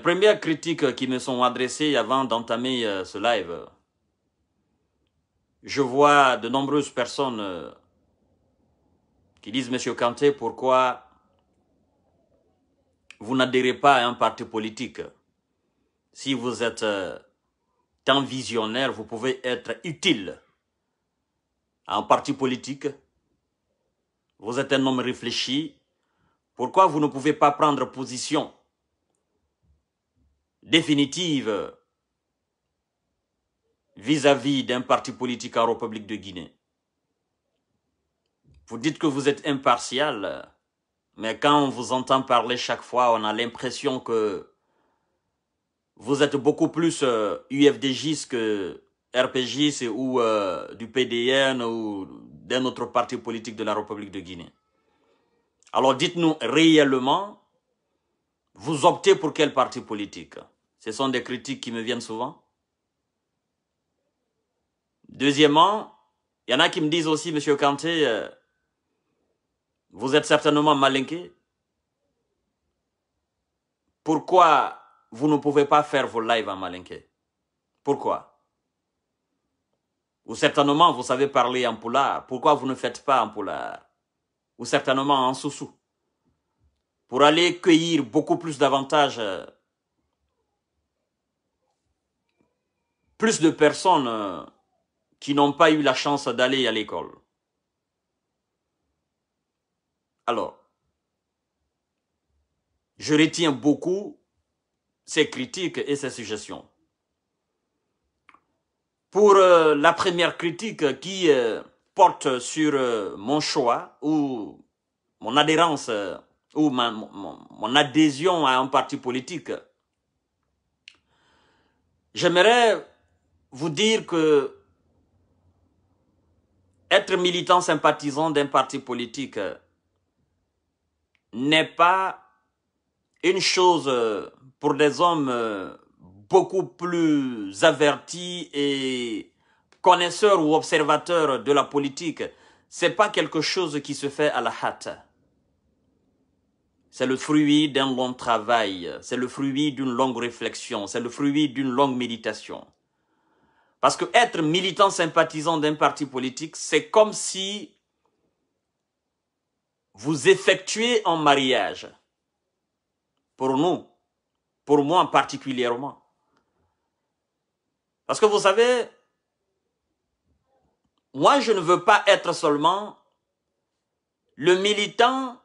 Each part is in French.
premières critiques qui me sont adressées avant d'entamer euh, ce live. Je vois de nombreuses personnes euh, qui disent, Monsieur Kanté, pourquoi vous n'adhérez pas à un parti politique Si vous êtes euh, tant visionnaire, vous pouvez être utile à un parti politique. Vous êtes un homme réfléchi. Pourquoi vous ne pouvez pas prendre position définitive vis-à-vis d'un parti politique en République de Guinée. Vous dites que vous êtes impartial, mais quand on vous entend parler chaque fois, on a l'impression que vous êtes beaucoup plus euh, que RPJ, ou euh, du PDN ou d'un autre parti politique de la République de Guinée. Alors dites-nous réellement, vous optez pour quel parti politique ce sont des critiques qui me viennent souvent. Deuxièmement, il y en a qui me disent aussi, Monsieur Kanté, euh, vous êtes certainement malinqué. Pourquoi vous ne pouvez pas faire vos lives en malinqué Pourquoi Ou certainement, vous savez parler en poulard. Pourquoi vous ne faites pas en poulard Ou certainement en soussou. Pour aller cueillir beaucoup plus d'avantages euh, plus de personnes euh, qui n'ont pas eu la chance d'aller à l'école. Alors, je retiens beaucoup ces critiques et ces suggestions. Pour euh, la première critique qui euh, porte sur mon choix ou mon adhérence ou mon adhésion à un parti politique, j'aimerais vous dire que être militant sympathisant d'un parti politique euh, n'est pas une chose euh, pour des hommes euh, beaucoup plus avertis et connaisseurs ou observateurs de la politique. C'est pas quelque chose qui se fait à la hâte. C'est le fruit d'un long travail, c'est le fruit d'une longue réflexion, c'est le fruit d'une longue méditation. Parce que être militant sympathisant d'un parti politique, c'est comme si vous effectuez un mariage. Pour nous, pour moi particulièrement. Parce que vous savez, moi je ne veux pas être seulement le militant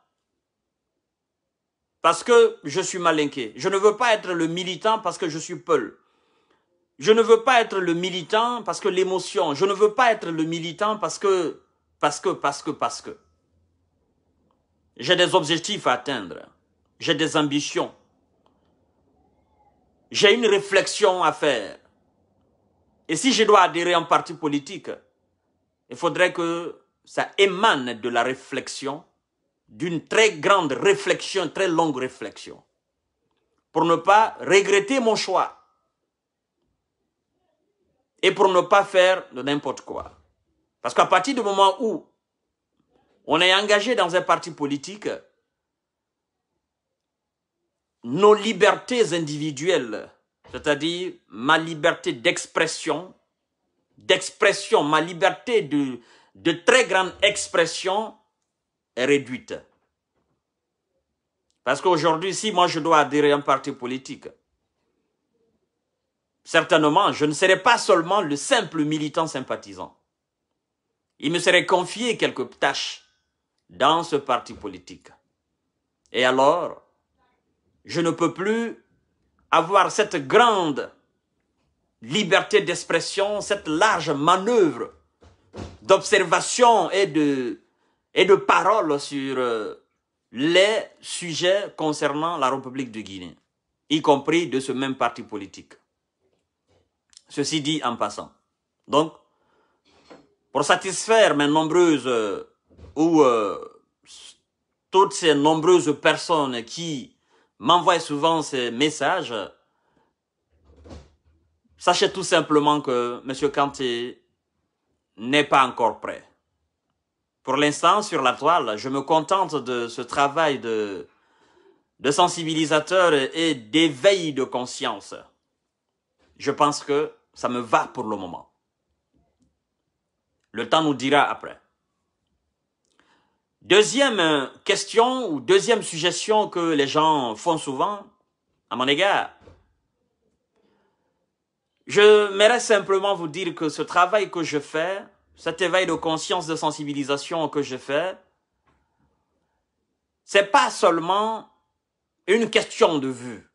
parce que je suis malinqué. Je ne veux pas être le militant parce que je suis peul. Je ne veux pas être le militant parce que l'émotion. Je ne veux pas être le militant parce que, parce que, parce que, parce que. J'ai des objectifs à atteindre. J'ai des ambitions. J'ai une réflexion à faire. Et si je dois adhérer à un parti politique, il faudrait que ça émane de la réflexion, d'une très grande réflexion, très longue réflexion, pour ne pas regretter mon choix et pour ne pas faire de n'importe quoi. Parce qu'à partir du moment où on est engagé dans un parti politique, nos libertés individuelles, c'est-à-dire ma liberté d'expression, d'expression, ma liberté de, de très grande expression est réduite. Parce qu'aujourd'hui, si moi je dois adhérer à un parti politique, Certainement, je ne serais pas seulement le simple militant sympathisant. Il me serait confié quelques tâches dans ce parti politique. Et alors, je ne peux plus avoir cette grande liberté d'expression, cette large manœuvre d'observation et de, et de parole sur euh, les sujets concernant la République de Guinée, y compris de ce même parti politique. Ceci dit en passant. Donc, pour satisfaire mes nombreuses euh, ou euh, toutes ces nombreuses personnes qui m'envoient souvent ces messages, sachez tout simplement que M. Kanté n'est pas encore prêt. Pour l'instant, sur la toile, je me contente de ce travail de, de sensibilisateur et d'éveil de conscience je pense que ça me va pour le moment. Le temps nous dira après. Deuxième euh, question ou deuxième suggestion que les gens font souvent à mon égard. Je m'aimerais simplement vous dire que ce travail que je fais, cet éveil de conscience de sensibilisation que je fais, c'est pas seulement une question de vue.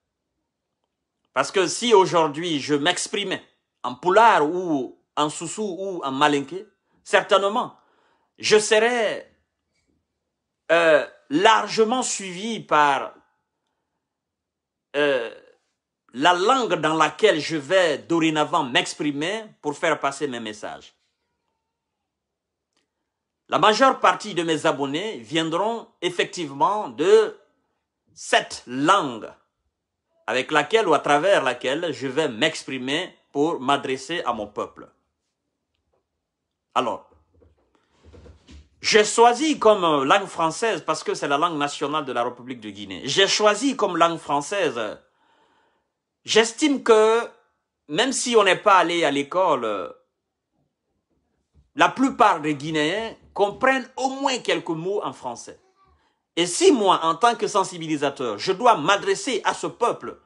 Parce que si aujourd'hui je m'exprimais en poulard ou en soussou ou en malinqué, certainement, je serais euh, largement suivi par euh, la langue dans laquelle je vais dorénavant m'exprimer pour faire passer mes messages. La majeure partie de mes abonnés viendront effectivement de cette langue avec laquelle ou à travers laquelle je vais m'exprimer pour m'adresser à mon peuple. Alors, j'ai choisi comme langue française, parce que c'est la langue nationale de la République de Guinée, j'ai choisi comme langue française, j'estime que même si on n'est pas allé à l'école, la plupart des Guinéens comprennent au moins quelques mots en français. Et si moi, en tant que sensibilisateur, je dois m'adresser à ce peuple,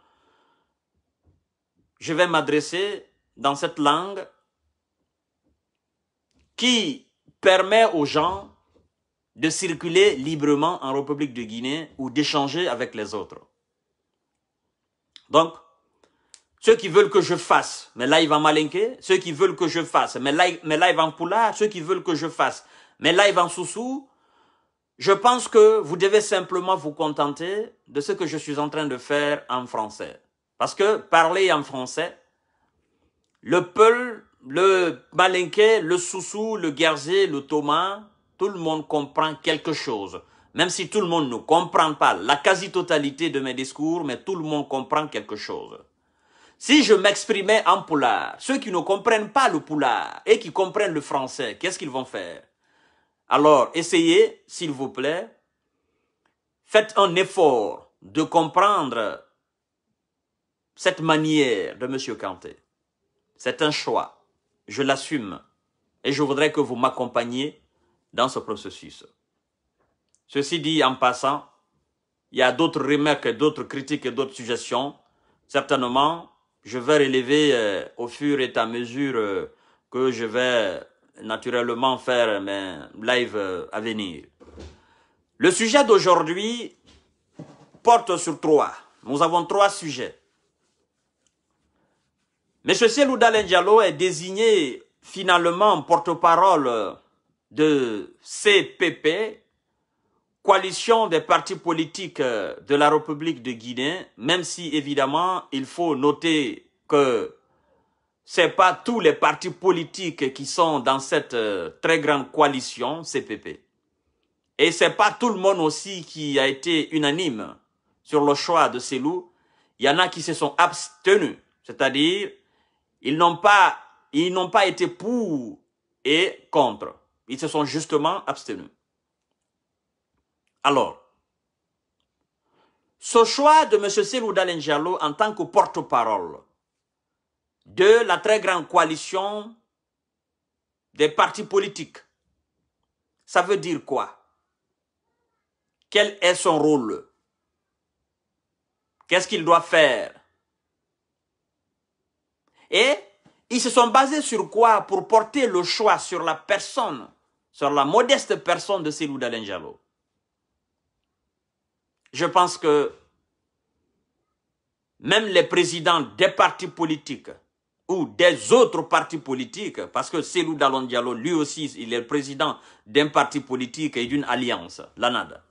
je vais m'adresser dans cette langue qui permet aux gens de circuler librement en République de Guinée ou d'échanger avec les autres. Donc, ceux qui veulent que je fasse mais là, ils en m'alinquer. ceux qui veulent que je fasse mais là, en poula, ceux qui veulent que je fasse mais mes lives en soussou, je pense que vous devez simplement vous contenter de ce que je suis en train de faire en français. Parce que parler en français, le Peul, le Malinqué, le Soussou, le guerrier, le Thomas, tout le monde comprend quelque chose. Même si tout le monde ne comprend pas la quasi-totalité de mes discours, mais tout le monde comprend quelque chose. Si je m'exprimais en poula, ceux qui ne comprennent pas le poula et qui comprennent le français, qu'est-ce qu'ils vont faire alors, essayez, s'il vous plaît, faites un effort de comprendre cette manière de M. Kanté. C'est un choix. Je l'assume. Et je voudrais que vous m'accompagniez dans ce processus. Ceci dit, en passant, il y a d'autres remarques, d'autres critiques et d'autres suggestions. Certainement, je vais relever euh, au fur et à mesure euh, que je vais naturellement faire mes ben, live euh, à venir. Le sujet d'aujourd'hui porte sur trois. Nous avons trois sujets. Monsieur Cielou Diallo est désigné finalement porte-parole de CPP, coalition des partis politiques euh, de la République de Guinée, même si évidemment il faut noter que c'est pas tous les partis politiques qui sont dans cette euh, très grande coalition CPP. Et c'est pas tout le monde aussi qui a été unanime sur le choix de ces loups. Il y en a qui se sont abstenus, c'est-à-dire ils n'ont pas ils n'ont pas été pour et contre. Ils se sont justement abstenus. Alors, ce choix de M. Selou Dalenjalo en tant que porte-parole de la très grande coalition des partis politiques. Ça veut dire quoi Quel est son rôle Qu'est-ce qu'il doit faire Et ils se sont basés sur quoi pour porter le choix sur la personne, sur la modeste personne de Silou Dalenjalo Je pense que même les présidents des partis politiques ou des autres partis politiques, parce que c'est Dallon Diallo, lui aussi, il est président d'un parti politique et d'une alliance, l'ANAD.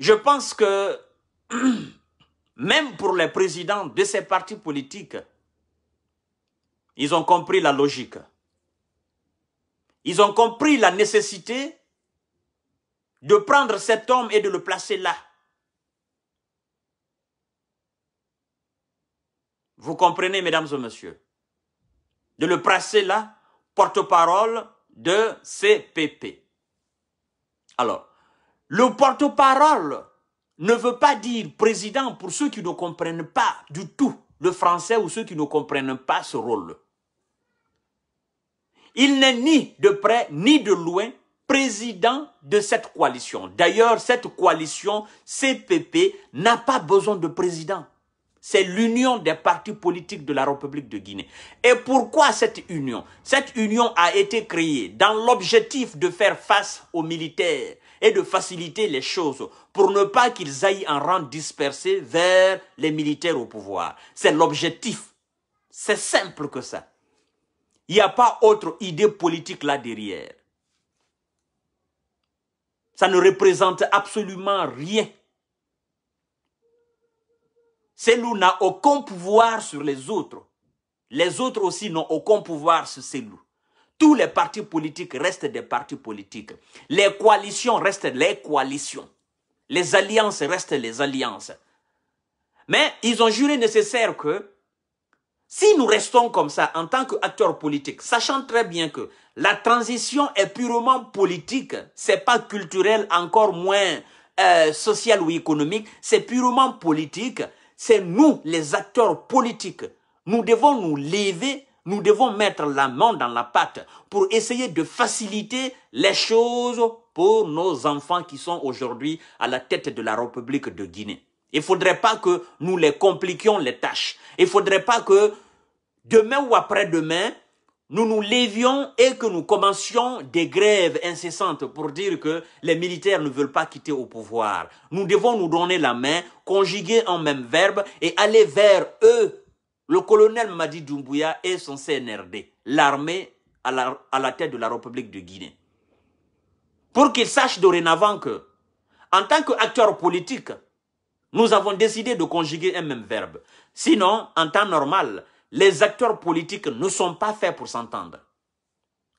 Je pense que même pour les présidents de ces partis politiques, ils ont compris la logique. Ils ont compris la nécessité de prendre cet homme et de le placer là. Vous comprenez, mesdames et messieurs De le placer là, porte-parole de CPP. Alors, le porte-parole ne veut pas dire président pour ceux qui ne comprennent pas du tout le français ou ceux qui ne comprennent pas ce rôle. Il n'est ni de près ni de loin président de cette coalition. D'ailleurs, cette coalition CPP n'a pas besoin de président. C'est l'union des partis politiques de la République de Guinée. Et pourquoi cette union Cette union a été créée dans l'objectif de faire face aux militaires et de faciliter les choses pour ne pas qu'ils aillent en rang dispersé vers les militaires au pouvoir. C'est l'objectif. C'est simple que ça. Il n'y a pas autre idée politique là derrière. Ça ne représente absolument rien celui-là n'a aucun pouvoir sur les autres. Les autres aussi n'ont aucun pouvoir sur ces loups. Tous les partis politiques restent des partis politiques. Les coalitions restent les coalitions. Les alliances restent les alliances. Mais ils ont juré nécessaire que si nous restons comme ça en tant qu'acteurs politiques, sachant très bien que la transition est purement politique, c'est pas culturel, encore moins euh, social ou économique, c'est purement politique c'est nous, les acteurs politiques. Nous devons nous lever, nous devons mettre la main dans la pâte pour essayer de faciliter les choses pour nos enfants qui sont aujourd'hui à la tête de la République de Guinée. Il ne faudrait pas que nous les compliquions les tâches. Il ne faudrait pas que demain ou après-demain, nous nous levions et que nous commencions des grèves incessantes pour dire que les militaires ne veulent pas quitter au pouvoir. Nous devons nous donner la main, conjuguer en même verbe et aller vers eux. Le colonel Madi Doumbouya et son CNRD, l'armée à la, à la tête de la République de Guinée. Pour qu'ils sachent dorénavant que, en tant qu'acteurs politiques, nous avons décidé de conjuguer un même verbe. Sinon, en temps normal, les acteurs politiques ne sont pas faits pour s'entendre.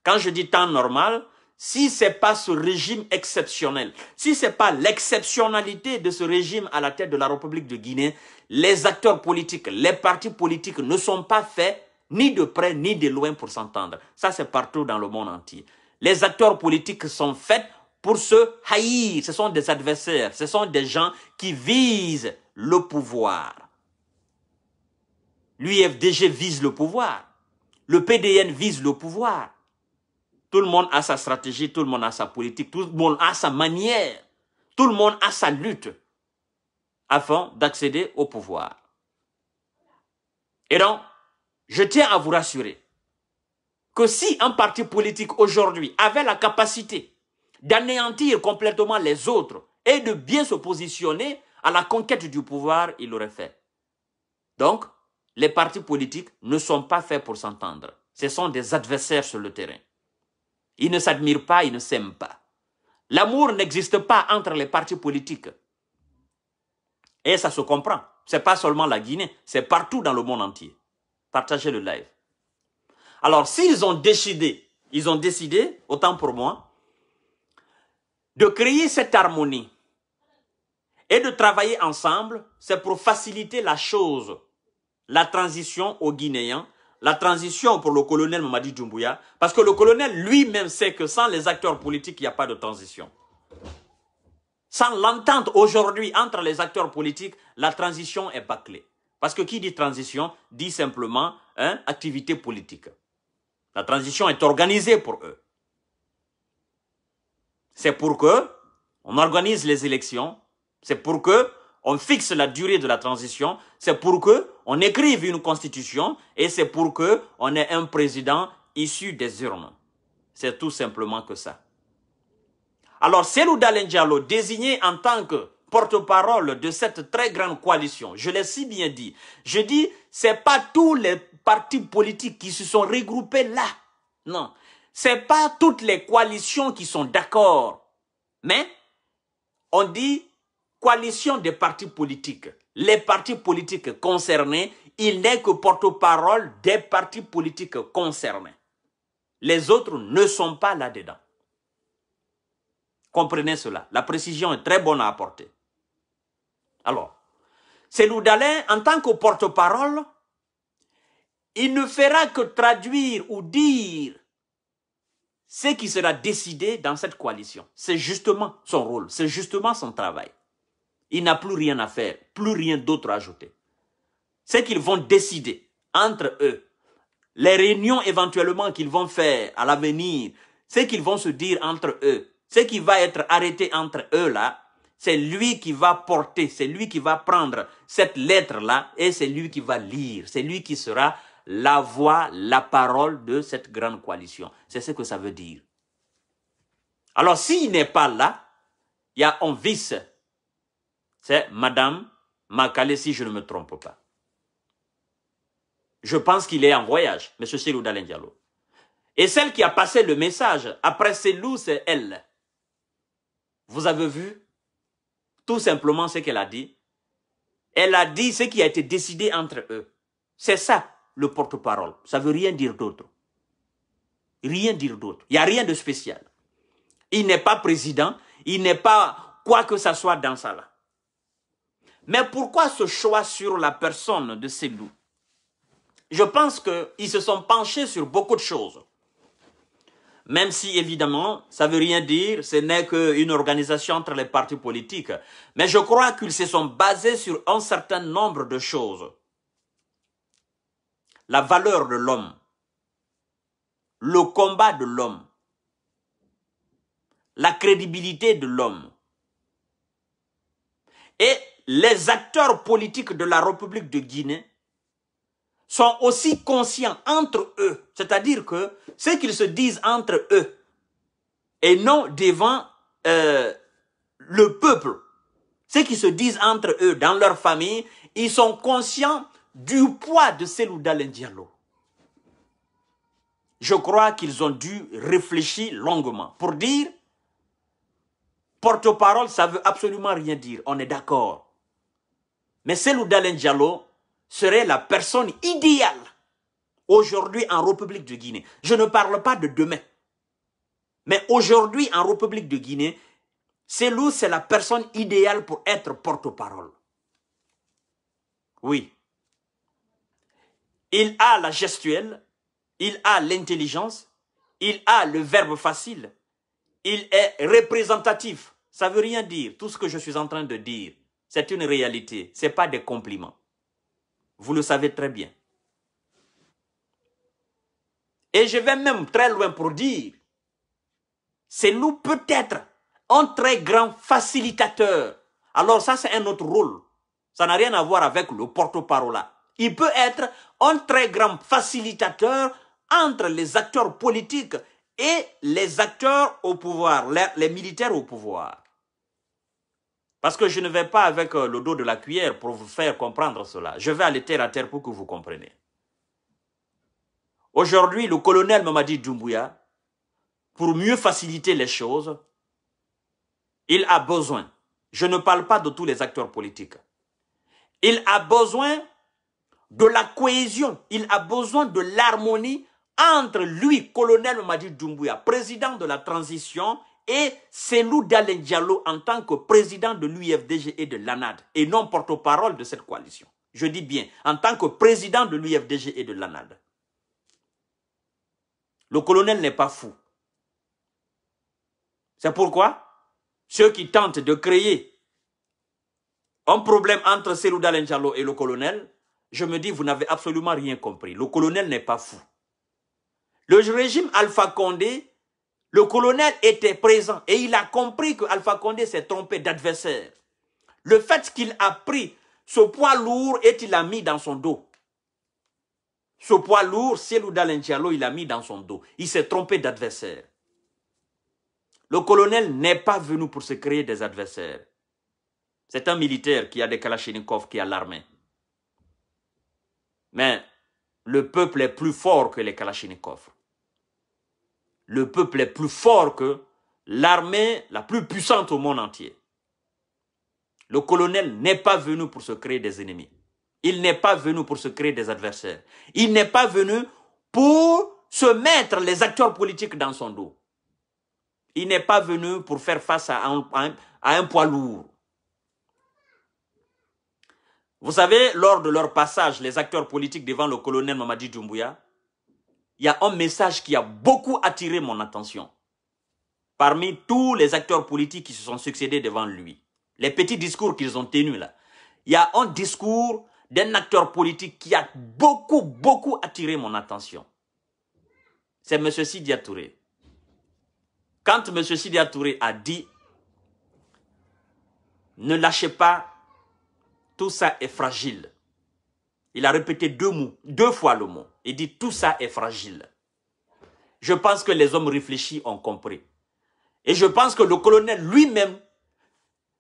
Quand je dis temps normal, si ce n'est pas ce régime exceptionnel, si ce n'est pas l'exceptionnalité de ce régime à la tête de la République de Guinée, les acteurs politiques, les partis politiques ne sont pas faits ni de près ni de loin pour s'entendre. Ça, c'est partout dans le monde entier. Les acteurs politiques sont faits pour se haïr. Ce sont des adversaires, ce sont des gens qui visent le pouvoir. L'UFDG vise le pouvoir. Le PDN vise le pouvoir. Tout le monde a sa stratégie, tout le monde a sa politique, tout le monde a sa manière. Tout le monde a sa lutte afin d'accéder au pouvoir. Et donc, je tiens à vous rassurer que si un parti politique aujourd'hui avait la capacité d'anéantir complètement les autres et de bien se positionner à la conquête du pouvoir, il l'aurait fait. Donc, les partis politiques ne sont pas faits pour s'entendre. Ce sont des adversaires sur le terrain. Ils ne s'admirent pas, ils ne s'aiment pas. L'amour n'existe pas entre les partis politiques. Et ça se comprend. C'est pas seulement la Guinée, c'est partout dans le monde entier. Partagez le live. Alors, s'ils ont décidé, ils ont décidé, autant pour moi, de créer cette harmonie et de travailler ensemble, c'est pour faciliter la chose la transition aux Guinéens, la transition pour le colonel Mamadi Doumbouya, parce que le colonel lui-même sait que sans les acteurs politiques, il n'y a pas de transition. Sans l'entente aujourd'hui entre les acteurs politiques, la transition est bâclée. Parce que qui dit transition dit simplement hein, activité politique. La transition est organisée pour eux. C'est pour que on organise les élections. C'est pour que on fixe la durée de la transition, c'est pour que on écrive une constitution et c'est pour que on ait un président issu des urnes. C'est tout simplement que ça. Alors, c'est Diallo, désigné en tant que porte-parole de cette très grande coalition, je l'ai si bien dit, je dis, c'est pas tous les partis politiques qui se sont regroupés là. Non. C'est pas toutes les coalitions qui sont d'accord. Mais, on dit, coalition des partis politiques. Les partis politiques concernés, il n'est que porte-parole des partis politiques concernés. Les autres ne sont pas là-dedans. Comprenez cela. La précision est très bonne à apporter. Alors, Seloudalin, en tant que porte-parole, il ne fera que traduire ou dire ce qui sera décidé dans cette coalition. C'est justement son rôle, c'est justement son travail. Il n'a plus rien à faire, plus rien d'autre à ajouter. C'est qu'ils vont décider entre eux, les réunions éventuellement qu'ils vont faire à l'avenir, ce qu'ils vont se dire entre eux, ce qui va être arrêté entre eux là, c'est lui qui va porter, c'est lui qui va prendre cette lettre là et c'est lui qui va lire, c'est lui qui sera la voix, la parole de cette grande coalition. C'est ce que ça veut dire. Alors s'il n'est pas là, il y a un vice c'est Madame Makale, si je ne me trompe pas. Je pense qu'il est en voyage, M. Selou Dalen Et celle qui a passé le message, après Selou, c'est elle. Vous avez vu tout simplement ce qu'elle a dit. Elle a dit ce qui a été décidé entre eux. C'est ça, le porte-parole. Ça veut rien dire d'autre. Rien dire d'autre. Il n'y a rien de spécial. Il n'est pas président. Il n'est pas quoi que ce soit dans ça là. Mais pourquoi ce choix sur la personne de ces loups Je pense qu'ils se sont penchés sur beaucoup de choses. Même si, évidemment, ça ne veut rien dire, ce n'est qu'une organisation entre les partis politiques. Mais je crois qu'ils se sont basés sur un certain nombre de choses. La valeur de l'homme, le combat de l'homme, la crédibilité de l'homme. Et les acteurs politiques de la République de Guinée sont aussi conscients entre eux, c'est-à-dire que ce qu'ils se disent entre eux et non devant euh, le peuple, ce qu'ils se disent entre eux dans leur famille, ils sont conscients du poids de Selou Dalen Je crois qu'ils ont dû réfléchir longuement pour dire porte-parole, ça veut absolument rien dire, on est d'accord. Mais Selou Dalen Diallo serait la personne idéale aujourd'hui en République de Guinée. Je ne parle pas de demain. Mais aujourd'hui en République de Guinée, Selou, c'est la personne idéale pour être porte-parole. Oui. Il a la gestuelle, il a l'intelligence, il a le verbe facile, il est représentatif. Ça veut rien dire, tout ce que je suis en train de dire. C'est une réalité, ce n'est pas des compliments. Vous le savez très bien. Et je vais même très loin pour dire, c'est nous peut-être un très grand facilitateur. Alors ça, c'est un autre rôle. Ça n'a rien à voir avec le porte-parole. Il peut être un très grand facilitateur entre les acteurs politiques et les acteurs au pouvoir, les militaires au pouvoir. Parce que je ne vais pas avec euh, le dos de la cuillère pour vous faire comprendre cela. Je vais aller terre à terre pour que vous compreniez. Aujourd'hui, le colonel Mamadi Doumbouya, pour mieux faciliter les choses, il a besoin, je ne parle pas de tous les acteurs politiques, il a besoin de la cohésion, il a besoin de l'harmonie entre lui, colonel Mamadi Doumbouya, président de la transition, et Selou Dalen en tant que président de l'UFDG et de l'ANAD, et non porte-parole de cette coalition. Je dis bien, en tant que président de l'UFDG et de l'ANAD. Le colonel n'est pas fou. C'est pourquoi ceux qui tentent de créer un problème entre Selou Dalen et le colonel, je me dis, vous n'avez absolument rien compris. Le colonel n'est pas fou. Le régime Alpha Condé le colonel était présent et il a compris que Alpha Condé s'est trompé d'adversaire. Le fait qu'il a pris ce poids lourd et qu'il l'a mis dans son dos. Ce poids lourd, Selouda Diallo, il l'a mis dans son dos. Il s'est trompé d'adversaire. Le colonel n'est pas venu pour se créer des adversaires. C'est un militaire qui a des Kalachnikovs, qui a l'armée. Mais le peuple est plus fort que les Kalachnikovs le peuple est plus fort que l'armée la plus puissante au monde entier. Le colonel n'est pas venu pour se créer des ennemis. Il n'est pas venu pour se créer des adversaires. Il n'est pas venu pour se mettre les acteurs politiques dans son dos. Il n'est pas venu pour faire face à un, poids lourd. Vous savez, lors de leur passage, les acteurs politiques devant le colonel Mamadi Doumbouya, il y a un message qui a beaucoup attiré mon attention. Parmi tous les acteurs politiques qui se sont succédés devant lui, les petits discours qu'ils ont tenus là, il y a un discours d'un acteur politique qui a beaucoup, beaucoup attiré mon attention. C'est M. Sidia Quand M. Sidia Touré a dit « Ne lâchez pas, tout ça est fragile », il a répété deux mots, deux fois le mot. Il dit tout ça est fragile. Je pense que les hommes réfléchis ont compris. Et je pense que le colonel lui-même,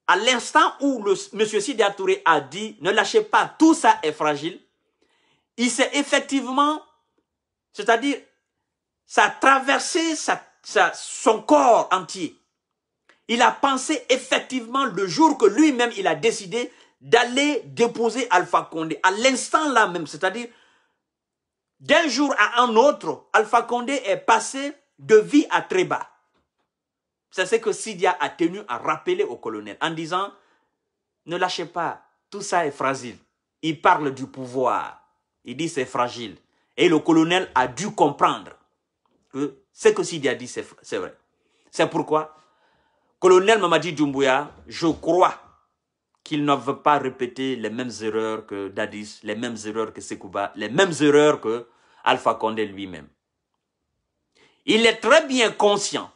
à l'instant où le, M. Sidi a dit ne lâchez pas, tout ça est fragile, il s'est effectivement, c'est-à-dire, ça a traversé son corps entier. Il a pensé effectivement le jour que lui-même il a décidé d'aller déposer Alpha Condé, à l'instant là même, c'est-à-dire d'un jour à un autre, Alpha Condé est passé de vie à très bas. C'est ce que Sidia a tenu à rappeler au colonel en disant Ne lâchez pas, tout ça est fragile. Il parle du pouvoir. Il dit c'est fragile. Et le colonel a dû comprendre que ce que Sidia dit, c'est vrai. C'est pourquoi, colonel Mamadi Djumbuya, je crois qu'il ne veut pas répéter les mêmes erreurs que Dadis, les mêmes erreurs que Sekouba, les mêmes erreurs que Alpha Condé lui-même. Il est très bien conscient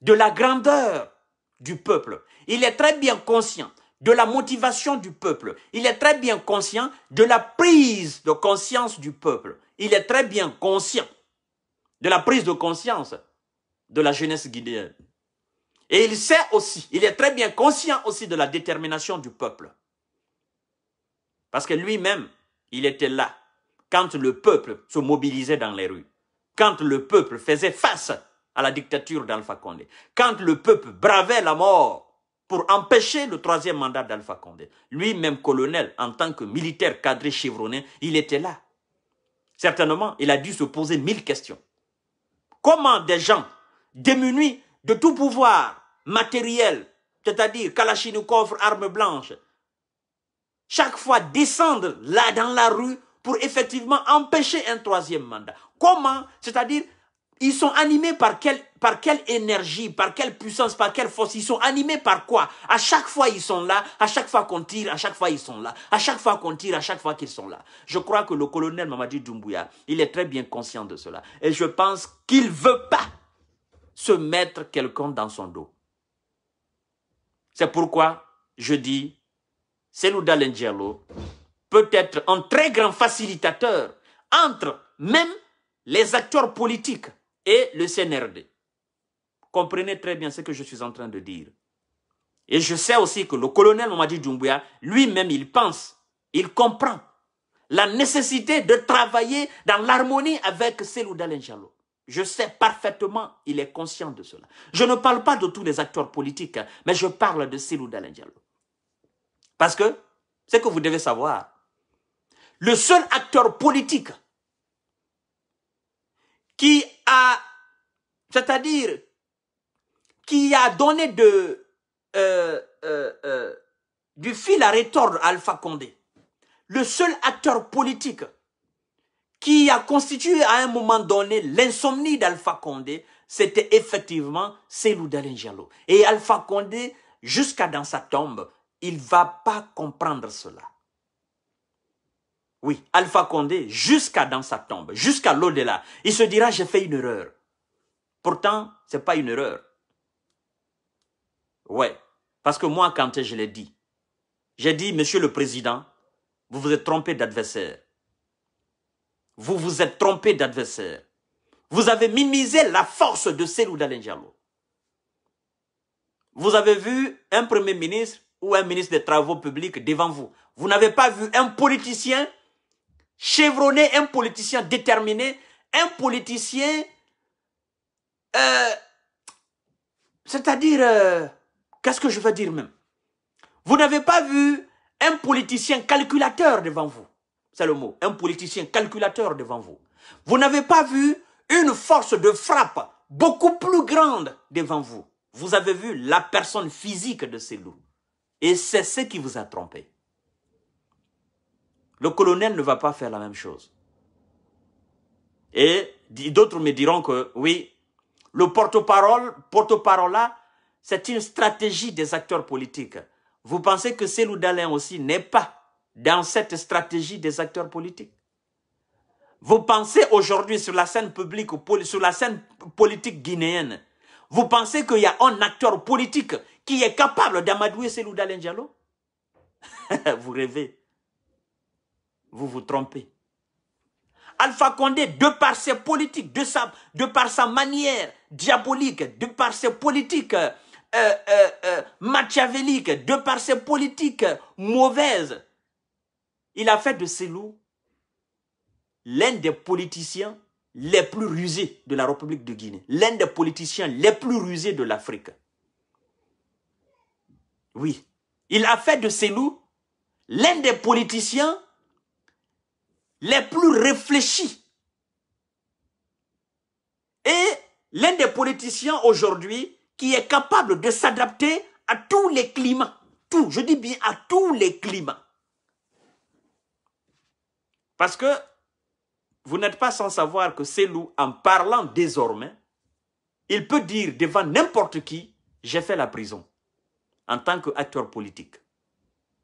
de la grandeur du peuple. Il est très bien conscient de la motivation du peuple. Il est très bien conscient de la prise de conscience du peuple. Il est très bien conscient de la prise de conscience de la jeunesse guinéenne. Et il sait aussi, il est très bien conscient aussi de la détermination du peuple. Parce que lui-même, il était là quand le peuple se mobilisait dans les rues, quand le peuple faisait face à la dictature d'Alpha Condé, quand le peuple bravait la mort pour empêcher le troisième mandat d'Alpha Condé. Lui-même colonel, en tant que militaire cadré chevronné, il était là. Certainement, il a dû se poser mille questions. Comment des gens démunis de tout pouvoir matériel, c'est-à-dire coffre, armes blanche, chaque fois descendre là dans la rue pour effectivement empêcher un troisième mandat. Comment C'est-à-dire, ils sont animés par quelle, par quelle énergie, par quelle puissance, par quelle force Ils sont animés par quoi À chaque fois, ils sont là. À chaque fois qu'on tire, à chaque fois, ils sont là. À chaque fois qu'on tire, à chaque fois qu'ils sont là. Je crois que le colonel Mamadi Doumbouya, il est très bien conscient de cela. Et je pense qu'il veut pas se mettre quelqu'un dans son dos. C'est pourquoi je dis, Selouda Lengelo peut être un très grand facilitateur entre même les acteurs politiques et le CNRD. Comprenez très bien ce que je suis en train de dire. Et je sais aussi que le colonel Mamadi Doumbouya, lui-même, il pense, il comprend la nécessité de travailler dans l'harmonie avec Selouda Lenjalo. Je sais parfaitement, il est conscient de cela. Je ne parle pas de tous les acteurs politiques, hein, mais je parle de Silou Diallo. Parce que, c'est que vous devez savoir, le seul acteur politique qui a, c'est-à-dire, qui a donné de, euh, euh, euh, du fil à retordre à Alpha Condé, le seul acteur politique qui a constitué à un moment donné l'insomnie d'Alpha Condé, c'était effectivement Célou d'Alengelo. Et Alpha Condé, jusqu'à dans sa tombe, il va pas comprendre cela. Oui, Alpha Condé, jusqu'à dans sa tombe, jusqu'à l'au-delà, il se dira j'ai fait une erreur. Pourtant, ce n'est pas une erreur. Ouais, parce que moi, quand je l'ai dit, j'ai dit, Monsieur le Président, vous vous êtes trompé d'adversaire vous vous êtes trompé d'adversaire. Vous avez minimisé la force de Selou Diallo. Vous avez vu un premier ministre ou un ministre des Travaux publics devant vous. Vous n'avez pas vu un politicien chevronné, un politicien déterminé, un politicien, euh, c'est-à-dire, euh, qu'est-ce que je veux dire même Vous n'avez pas vu un politicien calculateur devant vous c'est le mot, un politicien calculateur devant vous. Vous n'avez pas vu une force de frappe beaucoup plus grande devant vous. Vous avez vu la personne physique de ces loups. Et c'est ce qui vous a trompé. Le colonel ne va pas faire la même chose. Et d'autres me diront que oui, le porte-parole, porte-parole là, c'est une stratégie des acteurs politiques. Vous pensez que ces loups d'Alain aussi n'est pas dans cette stratégie des acteurs politiques. Vous pensez aujourd'hui sur la scène publique, sur la scène politique guinéenne, vous pensez qu'il y a un acteur politique qui est capable d'amadouer Selou Diallo Vous rêvez. Vous vous trompez. Alpha Condé, de par ses politiques, de, par sa manière diabolique, de par ses politiques euh, euh, euh, machiavéliques, de par ses politiques mauvaises, il a fait de loups l'un des politiciens les plus rusés de la République de Guinée, l'un des politiciens les plus rusés de l'Afrique. Oui, il a fait de loups l'un des politiciens les plus réfléchis et l'un des politiciens aujourd'hui qui est capable de s'adapter à tous les climats. Tout, je dis bien à tous les climats. Parce que vous n'êtes pas sans savoir que Selou, en parlant désormais, il peut dire devant n'importe qui, j'ai fait la prison en tant qu'acteur politique.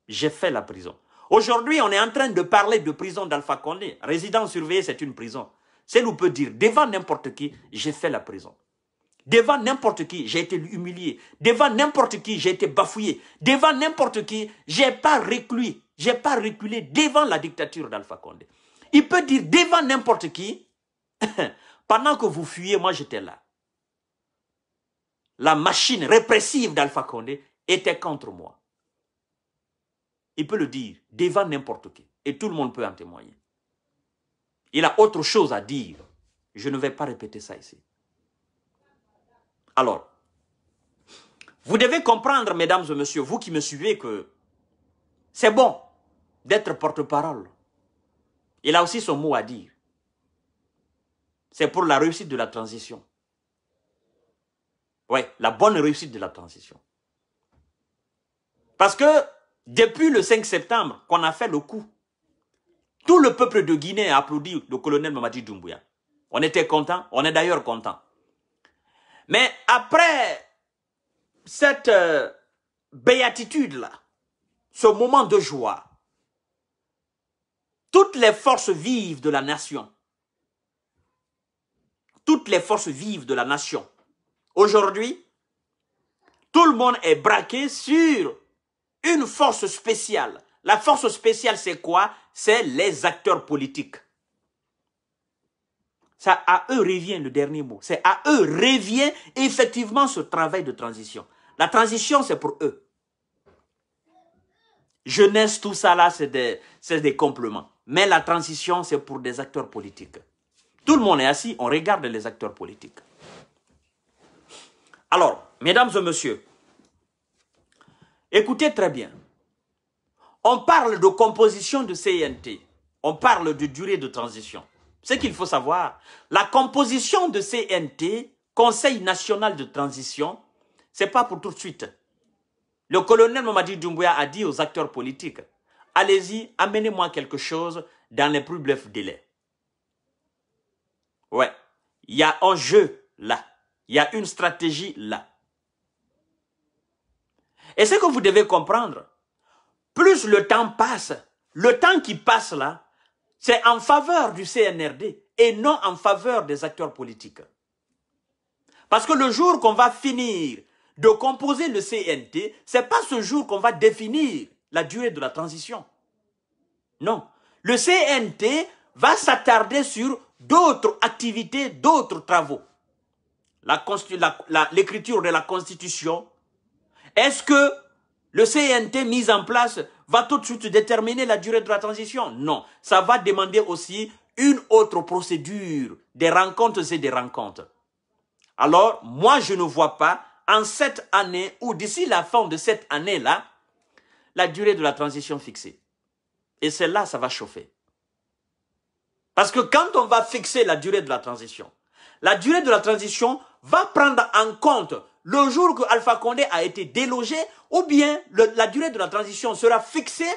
J'ai fait la prison. Aujourd'hui, on est en train de parler de prison d'Alpha Condé. Résident surveillé, c'est une prison. Selou peut dire devant n'importe qui, j'ai fait la prison. Devant n'importe qui, j'ai été humilié. Devant n'importe qui, j'ai été bafouillé. Devant n'importe qui, j'ai pas réclus je n'ai pas reculé devant la dictature d'Alpha Condé. Il peut dire devant n'importe qui, pendant que vous fuyez, moi j'étais là. La machine répressive d'Alpha Condé était contre moi. Il peut le dire devant n'importe qui. Et tout le monde peut en témoigner. Il a autre chose à dire. Je ne vais pas répéter ça ici. Alors, vous devez comprendre, mesdames et messieurs, vous qui me suivez, que c'est bon d'être porte-parole. Il a aussi son mot à dire. C'est pour la réussite de la transition. Oui, la bonne réussite de la transition. Parce que depuis le 5 septembre qu'on a fait le coup, tout le peuple de Guinée a applaudi le colonel Mamadi Doumbouya. On était content, on est d'ailleurs content. Mais après cette euh, béatitude-là, ce moment de joie, toutes les forces vives de la nation. Toutes les forces vives de la nation. Aujourd'hui, tout le monde est braqué sur une force spéciale. La force spéciale, c'est quoi C'est les acteurs politiques. Ça, à eux revient le dernier mot. C'est à eux revient effectivement ce travail de transition. La transition, c'est pour eux. Jeunesse, tout ça là, c'est des, des compléments. Mais la transition, c'est pour des acteurs politiques. Tout le monde est assis, on regarde les acteurs politiques. Alors, mesdames et messieurs, écoutez très bien. On parle de composition de CNT. On parle de durée de transition. Ce qu'il faut savoir, la composition de CNT, Conseil national de transition, c'est pas pour tout de suite. Le colonel Mamadi Doumbouya a dit aux acteurs politiques, allez-y, amenez-moi quelque chose dans les plus brefs délais. Ouais, il y a un jeu là, il y a une stratégie là. Et ce que vous devez comprendre, plus le temps passe, le temps qui passe là, c'est en faveur du CNRD et non en faveur des acteurs politiques. Parce que le jour qu'on va finir de composer le CNT, c'est pas ce jour qu'on va définir la durée de la transition. Non. Le CNT va s'attarder sur d'autres activités, d'autres travaux. L'écriture de la Constitution. Est-ce que le CNT mis en place va tout de suite déterminer la durée de la transition Non. Ça va demander aussi une autre procédure, des rencontres et des rencontres. Alors, moi, je ne vois pas en cette année ou d'ici la fin de cette année-là, la durée de la transition fixée. Et celle là ça va chauffer. Parce que quand on va fixer la durée de la transition, la durée de la transition va prendre en compte le jour que Alpha Condé a été délogé ou bien la durée de la transition sera fixée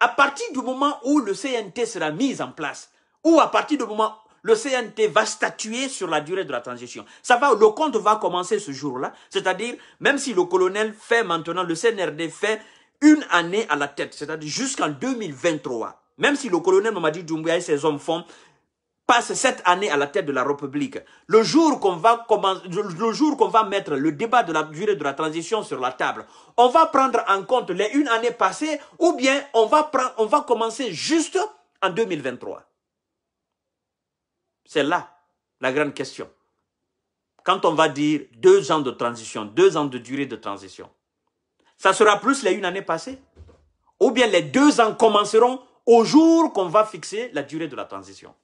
à partir du moment où le CNT sera mis en place ou à partir du moment où le CNT va statuer sur la durée de la transition. Ça va, le compte va commencer ce jour-là, c'est-à-dire même si le colonel fait maintenant, le CNRD fait une année à la tête, c'est-à-dire jusqu'en 2023. Même si le colonel Mamadi Doumbouya et ses hommes font passe cette année à la tête de la République. Le jour qu'on va commencer, le jour qu'on va mettre le débat de la durée de la transition sur la table, on va prendre en compte les une année passée ou bien on va prendre, on va commencer juste en 2023. C'est là la grande question. Quand on va dire deux ans de transition, deux ans de durée de transition, ça sera plus les une année passée. Ou bien les deux ans commenceront au jour qu'on va fixer la durée de la transition.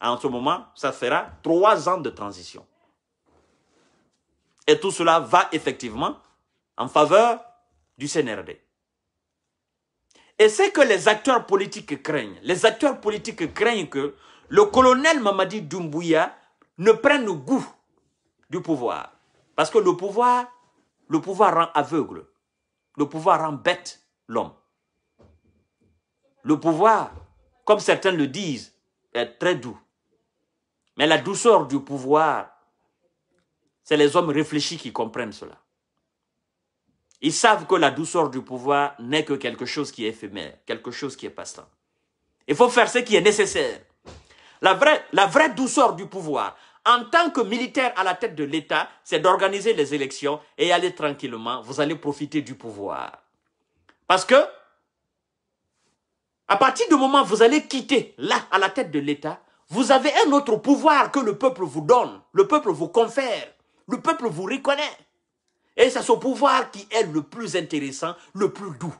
En ce moment, ça fera trois ans de transition. Et tout cela va effectivement en faveur du CNRD. Et c'est que les acteurs politiques craignent. Les acteurs politiques craignent que le colonel Mamadi Doumbouya ne prenne goût du pouvoir. Parce que le pouvoir, le pouvoir rend aveugle. Le pouvoir embête l'homme. Le pouvoir, comme certains le disent, est très doux. Mais la douceur du pouvoir, c'est les hommes réfléchis qui comprennent cela. Ils savent que la douceur du pouvoir n'est que quelque chose qui est éphémère, quelque chose qui est passant. Il faut faire ce qui est nécessaire. La vraie, la vraie douceur du pouvoir, en tant que militaire à la tête de l'État, c'est d'organiser les élections et aller tranquillement. Vous allez profiter du pouvoir. Parce que, à partir du moment où vous allez quitter là, à la tête de l'État, vous avez un autre pouvoir que le peuple vous donne, le peuple vous confère, le peuple vous reconnaît. Et c'est ce pouvoir qui est le plus intéressant, le plus doux.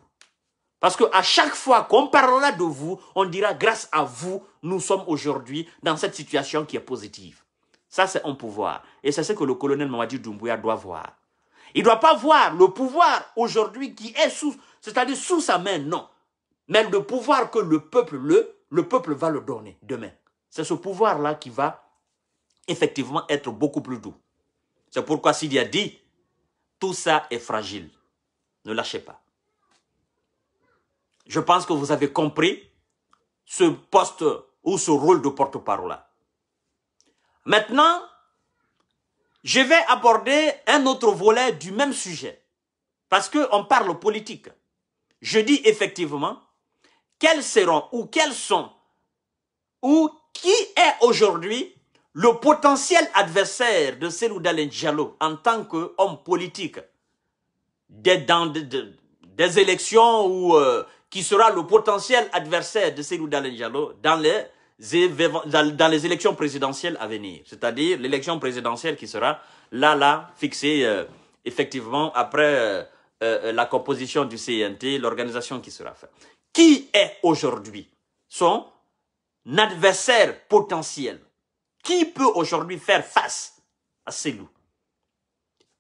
Parce qu'à chaque fois qu'on parlera de vous, on dira grâce à vous, nous sommes aujourd'hui dans cette situation qui est positive. Ça, c'est un pouvoir. Et c'est ce que le colonel Mamadi Doumbouya doit voir. Il ne doit pas voir le pouvoir aujourd'hui qui est sous, c'est-à-dire sous sa main, non. Mais le pouvoir que le peuple, le, le peuple va le donner demain. C'est ce pouvoir-là qui va effectivement être beaucoup plus doux. C'est pourquoi Sidi a dit, tout ça est fragile. Ne lâchez pas. Je pense que vous avez compris ce poste ou ce rôle de porte-parole-là. Maintenant, je vais aborder un autre volet du même sujet, parce qu'on parle politique. Je dis effectivement, quels seront ou quels sont ou qui est aujourd'hui le potentiel adversaire de Selou Dalen en tant qu'homme politique des, dans, des élections ou euh, qui sera le potentiel adversaire de Selou Dalen dans les dans les élections présidentielles à venir, c'est-à-dire l'élection présidentielle qui sera là, là, fixée euh, effectivement après euh, euh, la composition du CNT, l'organisation qui sera faite. Qui est aujourd'hui son adversaire potentiel Qui peut aujourd'hui faire face à ces loups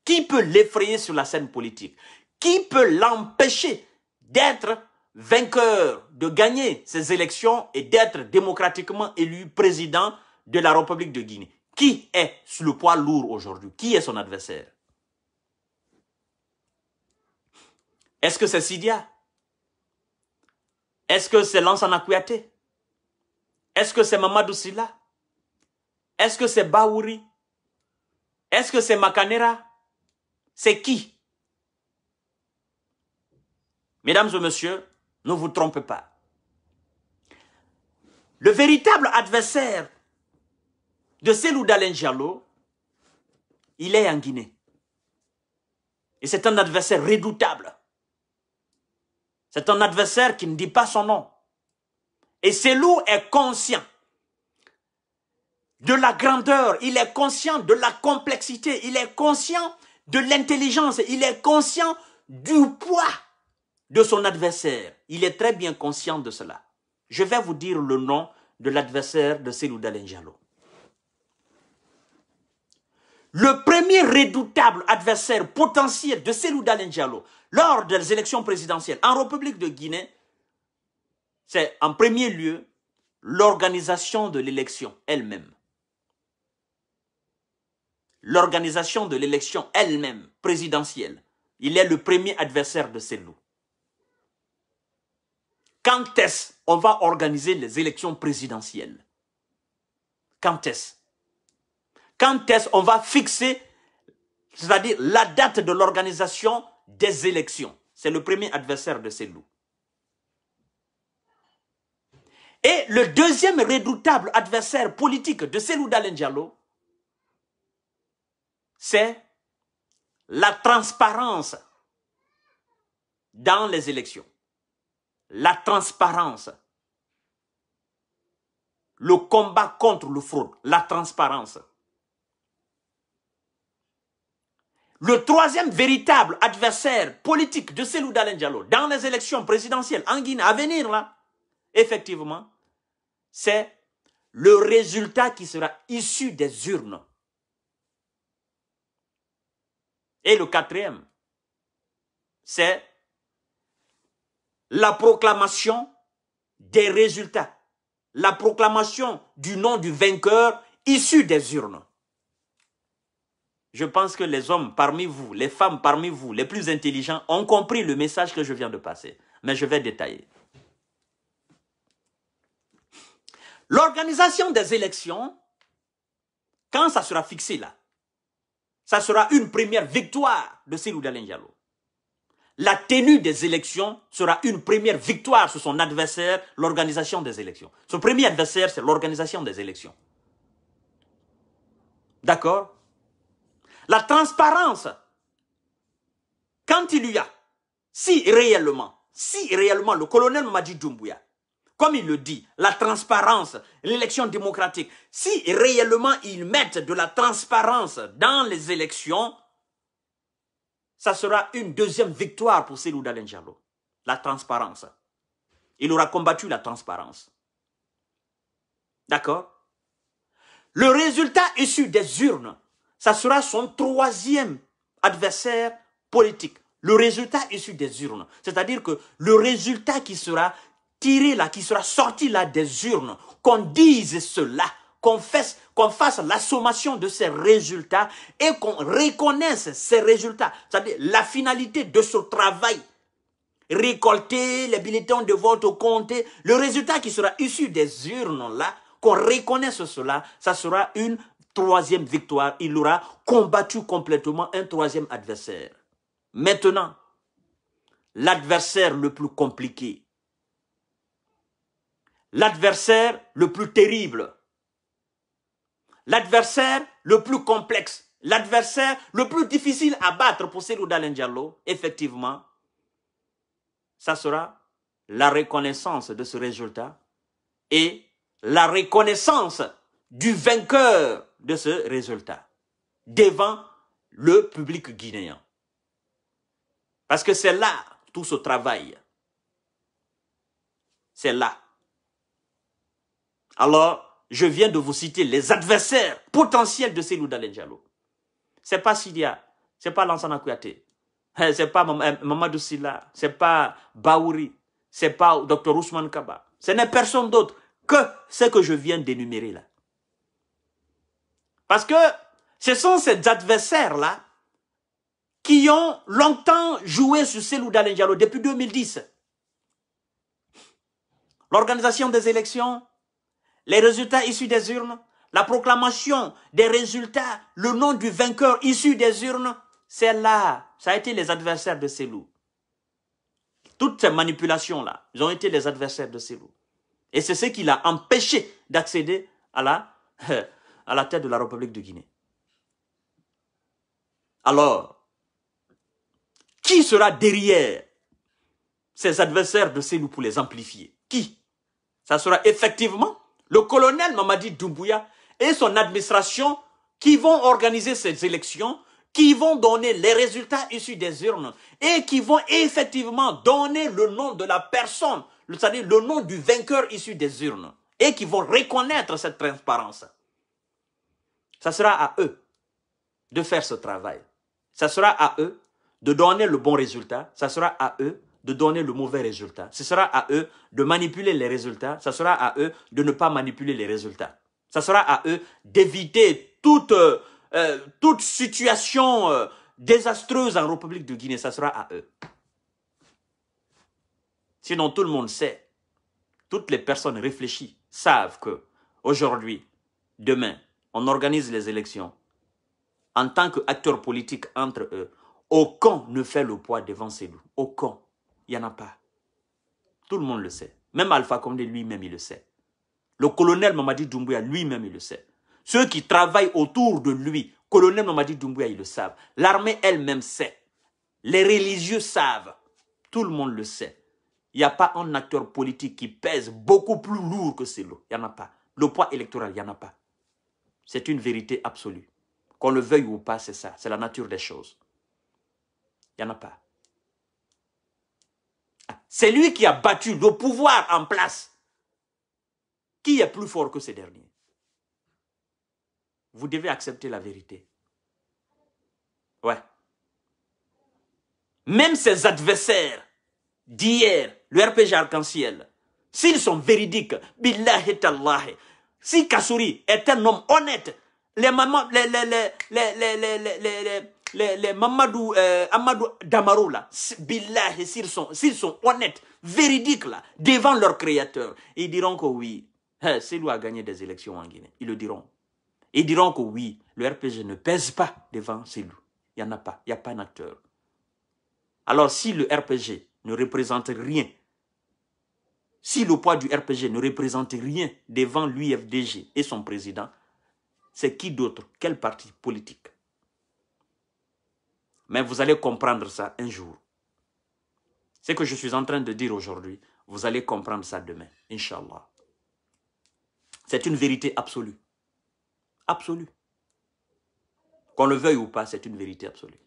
Qui peut l'effrayer sur la scène politique Qui peut l'empêcher d'être vainqueur, de gagner ces élections et d'être démocratiquement élu président de la République de Guinée. Qui est sous le poids lourd aujourd'hui Qui est son adversaire Est-ce que c'est Sidia Est-ce que c'est Lansana Kouyaté Est-ce que c'est Mamadou Silla Est-ce que c'est Baouri Est-ce que c'est Makanera C'est qui Mesdames et messieurs, ne vous trompez pas. Le véritable adversaire de Selou d'Alain il est en Guinée. Et c'est un adversaire redoutable. C'est un adversaire qui ne dit pas son nom. Et Selou est conscient de la grandeur, il est conscient de la complexité, il est conscient de l'intelligence, il est conscient du poids de son adversaire. Il est très bien conscient de cela. Je vais vous dire le nom de l'adversaire de Selou Dalenjalo. Le premier redoutable adversaire potentiel de Selou Dalenjalo lors des élections présidentielles en République de Guinée, c'est en premier lieu l'organisation de l'élection elle-même. L'organisation de l'élection elle-même présidentielle. Il est le premier adversaire de Selou. Quand est-ce on va organiser les élections présidentielles Quand est-ce Quand est-ce on va fixer, c'est-à-dire la date de l'organisation des élections C'est le premier adversaire de ces loups. Et le deuxième redoutable adversaire politique de Selou Dalen c'est la transparence dans les élections la transparence. Le combat contre le fraude, la transparence. Le troisième véritable adversaire politique de Selou Dalen Diallo dans les élections présidentielles en Guinée à venir, là, effectivement, c'est le résultat qui sera issu des urnes. Et le quatrième, c'est la proclamation des résultats, la proclamation du nom du vainqueur issu des urnes. Je pense que les hommes parmi vous, les femmes parmi vous, les plus intelligents, ont compris le message que je viens de passer. Mais je vais détailler. L'organisation des élections, quand ça sera fixé là, ça sera une première victoire de Cyril la tenue des élections sera une première victoire sur son adversaire, l'organisation des élections. Son premier adversaire, c'est l'organisation des élections. D'accord La transparence, quand il y a, si réellement, si réellement le colonel Madi Doumbouya, comme il le dit, la transparence, l'élection démocratique, si réellement ils mettent de la transparence dans les élections, ça sera une deuxième victoire pour Célou Dalenjalo. La transparence. Il aura combattu la transparence. D'accord Le résultat issu des urnes, ça sera son troisième adversaire politique. Le résultat issu des urnes. C'est-à-dire que le résultat qui sera tiré là, qui sera sorti là des urnes, qu'on dise cela qu'on fasse, la sommation de ces résultats et qu'on reconnaisse ces résultats, c'est-à-dire la finalité de ce travail. Récolter les bulletins de vote au comté, le résultat qui sera issu des urnes là, qu'on reconnaisse cela, ça sera une troisième victoire. Il aura combattu complètement un troisième adversaire. Maintenant, l'adversaire le plus compliqué, l'adversaire le plus terrible, l'adversaire le plus complexe, l'adversaire le plus difficile à battre pour Seroudal Diallo, effectivement, ça sera la reconnaissance de ce résultat et la reconnaissance du vainqueur de ce résultat devant le public guinéen. Parce que c'est là tout ce travail. C'est là. Alors, je viens de vous citer les adversaires potentiels de Célou Ce C'est pas Sidia, c'est pas Lansana Kouyaté, hein, c'est pas euh, Mamadou Silla, c'est pas Baouri, c'est pas Dr Ousmane Kaba. Ce n'est personne d'autre que ce que je viens d'énumérer là. Parce que ce sont ces adversaires-là qui ont longtemps joué sur Célou Dalenjalo depuis 2010. L'organisation des élections les résultats issus des urnes, la proclamation des résultats, le nom du vainqueur issu des urnes, c'est là. Ça a été les adversaires de ces loups. Toutes ces manipulations-là, ils ont été les adversaires de ces loups. Et c'est ce qui l'a empêché d'accéder à la, à la tête de la République de Guinée. Alors, qui sera derrière ces adversaires de ces loups pour les amplifier Qui Ça sera effectivement le colonel Mamadi Doumbouya et son administration qui vont organiser ces élections, qui vont donner les résultats issus des urnes et qui vont effectivement donner le nom de la personne, c'est-à-dire le nom du vainqueur issu des urnes et qui vont reconnaître cette transparence. Ça sera à eux de faire ce travail. Ça sera à eux de donner le bon résultat. Ça sera à eux de donner le mauvais résultat. Ce sera à eux de manipuler les résultats. Ce sera à eux de ne pas manipuler les résultats. Ce sera à eux d'éviter toute, euh, euh, toute situation euh, désastreuse en République de Guinée. Ce sera à eux. Sinon, tout le monde sait, toutes les personnes réfléchies savent que aujourd'hui, demain, on organise les élections. En tant qu'acteurs politiques entre eux, aucun ne fait le poids devant ces loups. Aucun. Il n'y en a pas. Tout le monde le sait. Même Alpha Condé lui-même, il le sait. Le colonel Mamadi Doumbouya lui-même, il le sait. Ceux qui travaillent autour de lui, colonel Mamadi Doumbouya, ils le savent. L'armée elle-même sait. Les religieux savent. Tout le monde le sait. Il n'y a pas un acteur politique qui pèse beaucoup plus lourd que celui-là. Il n'y en a pas. Le poids électoral, il n'y en a pas. C'est une vérité absolue. Qu'on le veuille ou pas, c'est ça. C'est la nature des choses. Il n'y en a pas. C'est lui qui a battu le pouvoir en place. Qui est plus fort que ces derniers Vous devez accepter la vérité. Ouais. Même ses adversaires d'hier, le RPG arc-en-ciel, s'ils sont véridiques, et si Kassouri est un homme honnête, les mamans, les, les, les, les les, Mamadou, euh, Amadou Damaro, là, s'ils sont, honnêtes, véridiques, là, devant leur créateur, ils diront que oui, hein, c'est a gagné des élections en Guinée. Ils le diront. Ils diront que oui, le RPG ne pèse pas devant Célou. Il n'y en a pas. Il n'y a pas un acteur. Alors si le RPG ne représente rien, si le poids du RPG ne représente rien devant l'UFDG et son président, c'est qui d'autre Quel parti politique mais vous allez comprendre ça un jour. Ce que je suis en train de dire aujourd'hui, vous allez comprendre ça demain, Inch'Allah. C'est une vérité absolue. Absolue. Qu'on le veuille ou pas, c'est une vérité absolue.